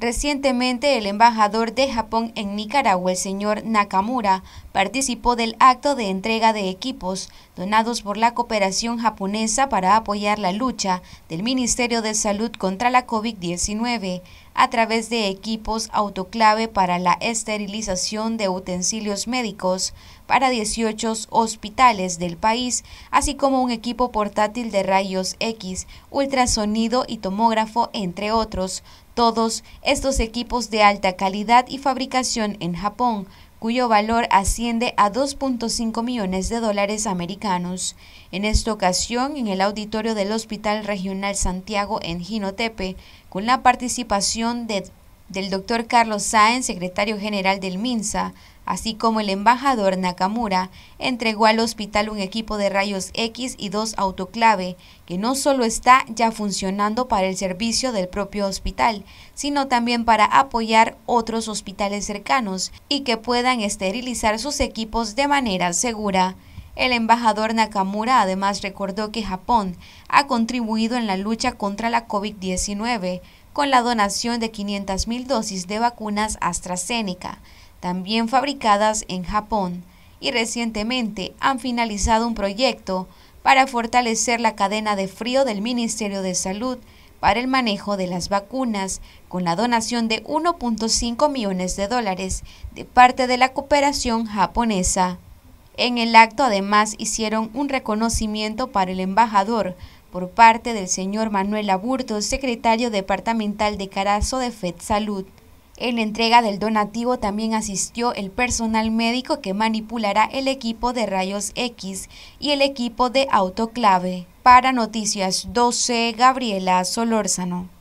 Recientemente, el embajador de Japón en Nicaragua, el señor Nakamura, participó del acto de entrega de equipos donados por la cooperación japonesa para apoyar la lucha del Ministerio de Salud contra la COVID-19 a través de equipos autoclave para la esterilización de utensilios médicos para 18 hospitales del país, así como un equipo portátil de rayos X, ultrasonido y tomógrafo, entre otros. Todos estos equipos de alta calidad y fabricación en Japón, cuyo valor asciende a 2.5 millones de dólares americanos. En esta ocasión, en el auditorio del Hospital Regional Santiago en Jinotepe, con la participación del doctor Carlos Saenz, secretario general del MINSA, así como el embajador Nakamura entregó al hospital un equipo de rayos X y dos autoclave, que no solo está ya funcionando para el servicio del propio hospital, sino también para apoyar otros hospitales cercanos y que puedan esterilizar sus equipos de manera segura. El embajador Nakamura además recordó que Japón ha contribuido en la lucha contra la COVID-19 con la donación de 500.000 dosis de vacunas AstraZeneca, también fabricadas en Japón, y recientemente han finalizado un proyecto para fortalecer la cadena de frío del Ministerio de Salud para el manejo de las vacunas, con la donación de 1.5 millones de dólares de parte de la cooperación japonesa. En el acto además hicieron un reconocimiento para el embajador por parte del señor Manuel Aburto, secretario departamental de Carazo de FED Salud, en la entrega del donativo también asistió el personal médico que manipulará el equipo de rayos X y el equipo de autoclave. Para Noticias 12, Gabriela Solórzano.